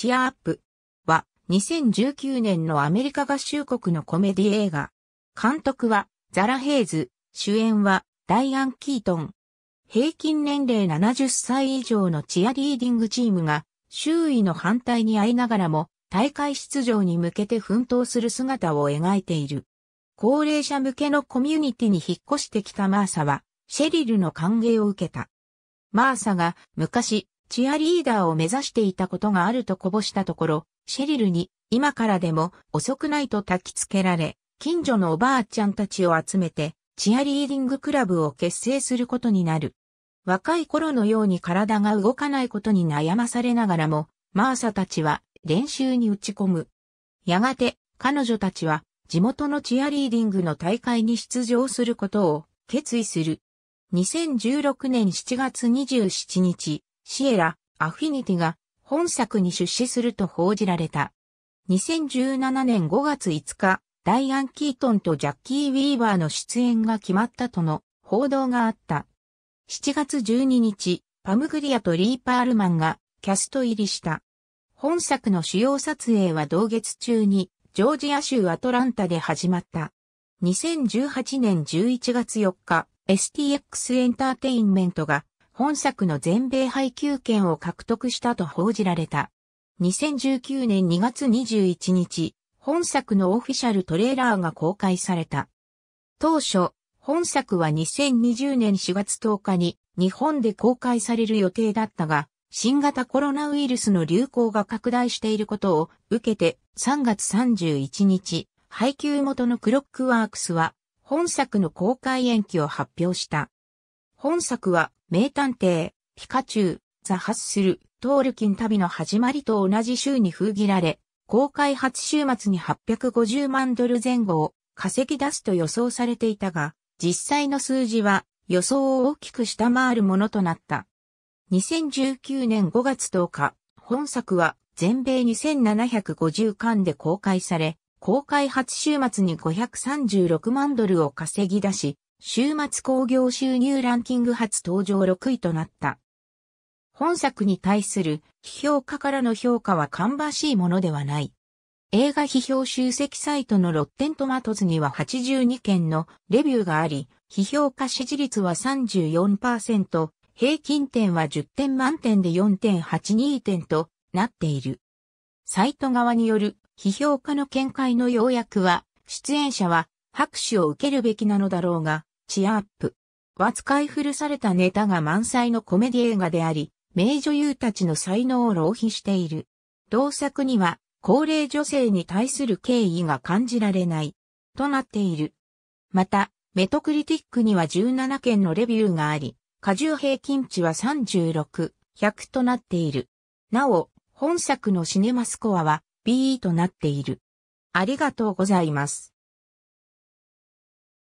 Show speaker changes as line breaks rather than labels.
チアアップは2019年のアメリカ合衆国のコメディ映画。監督はザラ・ヘイズ、主演はダイアン・キートン。平均年齢70歳以上のチアリーディングチームが周囲の反対に遭いながらも大会出場に向けて奮闘する姿を描いている。高齢者向けのコミュニティに引っ越してきたマーサはシェリルの歓迎を受けた。マーサが昔チアリーダーを目指していたことがあるとこぼしたところ、シェリルに今からでも遅くないと焚きつけられ、近所のおばあちゃんたちを集めて、チアリーディングクラブを結成することになる。若い頃のように体が動かないことに悩まされながらも、マーサたちは練習に打ち込む。やがて、彼女たちは地元のチアリーディングの大会に出場することを決意する。2016年7月27日、シエラ、アフィニティが本作に出資すると報じられた。2017年5月5日、ダイアン・キートンとジャッキー・ウィーバーの出演が決まったとの報道があった。7月12日、パムグリアとリー・パールマンがキャスト入りした。本作の主要撮影は同月中にジョージア州アトランタで始まった。2018年11月4日、STX エンターテインメントが本作の全米配給権を獲得したと報じられた。2019年2月21日、本作のオフィシャルトレーラーが公開された。当初、本作は2020年4月10日に日本で公開される予定だったが、新型コロナウイルスの流行が拡大していることを受けて3月31日、配給元のクロックワークスは本作の公開延期を発表した。本作は名探偵、ピカチュウ、ザ・ハッスル、トールキン旅の始まりと同じ週に封切られ、公開初週末に850万ドル前後を稼ぎ出すと予想されていたが、実際の数字は予想を大きく下回るものとなった。2019年5月10日、本作は全米2750巻で公開され、公開初週末に536万ドルを稼ぎ出し、週末興行収入ランキング初登場6位となった。本作に対する批評家からの評価は芳しいものではない。映画批評集積サイトのロッテントマトズには82件のレビューがあり、批評家支持率は34%、平均点は10点満点で4.82点となっている。サイト側による批評家の見解の要約は、出演者は拍手を受けるべきなのだろうが、チアップは使い古されたネタが満載のコメディ映画であり、名女優たちの才能を浪費している。同作には、高齢女性に対する敬意が感じられない、となっている。また、メトクリティックには17件のレビューがあり、過重平均値は36、100となっている。なお、本作のシネマスコアは BE となっている。ありがとうございます。